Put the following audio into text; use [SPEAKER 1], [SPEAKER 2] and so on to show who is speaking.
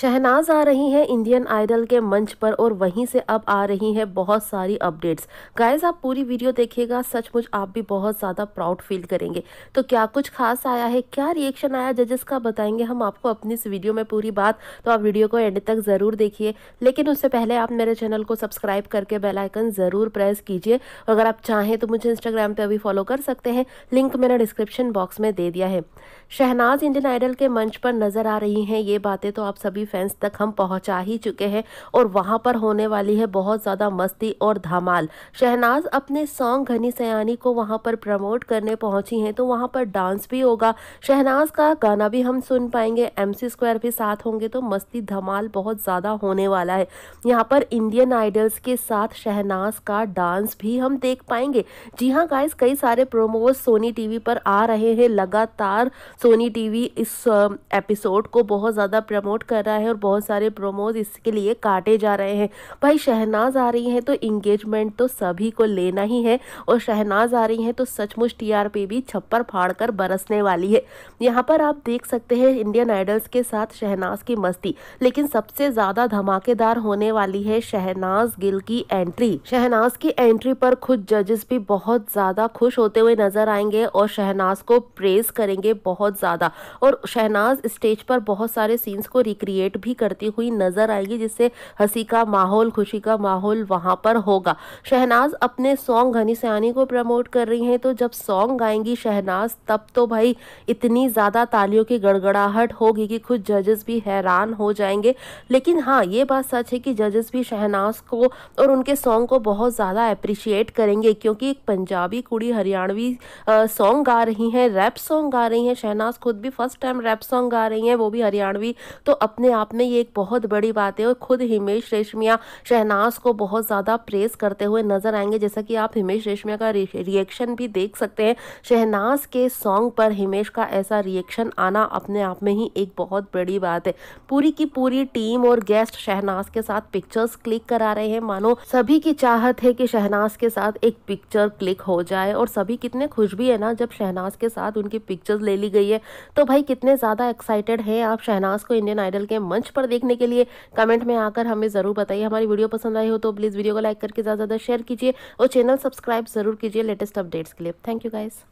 [SPEAKER 1] शहनाज आ रही हैं Indian idol के मंच पर और वहीं से अब आ रही हैं बहुत सारी अपडेट्स गाइज आप पूरी वीडियो देखिएगा सचमुच आप भी बहुत ज़्यादा प्राउड फील करेंगे तो क्या कुछ खास आया है क्या रिएक्शन आया जजेस का बताएंगे हम आपको अपनी इस वीडियो में पूरी बात तो आप वीडियो को एंड तक ज़रूर देखिए लेकिन उससे पहले आप मेरे चैनल को सब्सक्राइब करके बेलाइकन ज़रूर प्रेस कीजिए और अगर आप चाहें तो मुझे इंस्टाग्राम पर अभी फॉलो कर सकते हैं लिंक मैंने डिस्क्रिप्शन बॉक्स में दे दिया है शहनाज इंडियन आइडल के मंच पर नज़र आ रही हैं ये बातें तो आप सभी भी फैंस तक हम पहुंचा ही चुके हैं और वहां पर होने वाली है बहुत ज़्यादा मस्ती और धमाल शहनाज अपने सॉन्ग घनी सयानी को वहां पर प्रमोट करने पहुंची हैं तो वहां पर डांस भी होगा शहनाज का गाना भी हम सुन पाएंगे एम स्क्वायर भी साथ होंगे तो मस्ती धमाल बहुत ज़्यादा होने वाला है यहाँ पर इंडियन आइडल्स के साथ शहनाज का डांस भी हम देख पाएंगे जी हाँ गाइस कई सारे प्रोमोज सोनी टीवी पर आ रहे हैं लगातार सोनी टीवी इस एपिसोड को बहुत ज़्यादा प्रमोट कर रहा ज़्यादा है और बहुत सारे प्रोमोज इसके लिए काटे जा रहे हैं भाई शहनाज आ रही हैं तो इंगेजमेंट तो सभी को लेना ही है और शहनाज आ रही हैं तो सचमुच टीआरपी भी छप्पर फाड़ कर बरसने वाली है यहाँ पर आप देख सकते हैं इंडियन आइडल्स के साथ शहनाज की मस्ती लेकिन सबसे ज़्यादा धमाकेदार होने वाली है शहनाज गिल की एंट्री शहनाज की एंट्री पर खुद जजेस भी बहुत ज़्यादा खुश होते हुए नजर आएंगे और शहनाज को प्रेज करेंगे बहुत ज़्यादा और शहनाज स्टेज पर बहुत सारे सीन्स को रिक्रिएट क्रिएट भी करती हुई नजर आएगी जिससे हंसी का माहौल खुशी का माहौल वहां पर होगा शहनाज अपने सॉन्ग घनी सयानी को प्रमोट कर रही हैं तो जब सॉन्ग गाएंगी शहनाज तब तो भाई इतनी ज़्यादा तालियों की गड़गड़ाहट होगी कि खुद जजेस भी हैरान हो जाएंगे लेकिन हाँ ये बात सच है कि जजेस भी शहनाज को और उनके सॉन्ग को बहुत ज़्यादा अप्रिशिएट करेंगे क्योंकि एक पंजाबी कुड़ी हरियाणवी सॉन्ग गा रही हैं रैप सॉन्ग गा रही हैं शहनाज खुद भी फर्स्ट टाइम रैप सॉन्ग गा रही हैं वो भी हरियाणवी तो अपने अपने आप में ये एक बहुत बड़ी बात है और खुद हिमेश रेशमिया शहनाज को बहुत ज़्यादा प्रेस करते हुए नजर आएंगे जैसा कि आप हिमेश रेशमिया का रिएक्शन भी देख सकते हैं शहनाज के सॉन्ग पर हिमेश का ऐसा रिएक्शन आना अपने आप में ही एक बहुत बड़ी बात है पूरी की पूरी टीम और गेस्ट शहनाज के साथ पिक्चर्स क्लिक करा रहे हैं मानो सभी की चाहत है कि शहनाज के साथ एक पिक्चर क्लिक हो जाए और सभी कितने खुश भी है ना जब शहनाज के साथ उनकी पिक्चर्स ले ली गई है तो भाई कितने ज़्यादा एक्साइटेड है आप शहनाज को इंडियन आइडल के मंच पर देखने के लिए कमेंट में आकर हमें ज़रूर बताइए हमारी वीडियो पसंद आई हो तो प्लीज़ वीडियो को लाइक करके ज़्यादा ज़्यादा शेयर कीजिए और चैनल सब्सक्राइब ज़रूर कीजिए लेटेस्ट अपडेट्स के लिए थैंक यू गाइस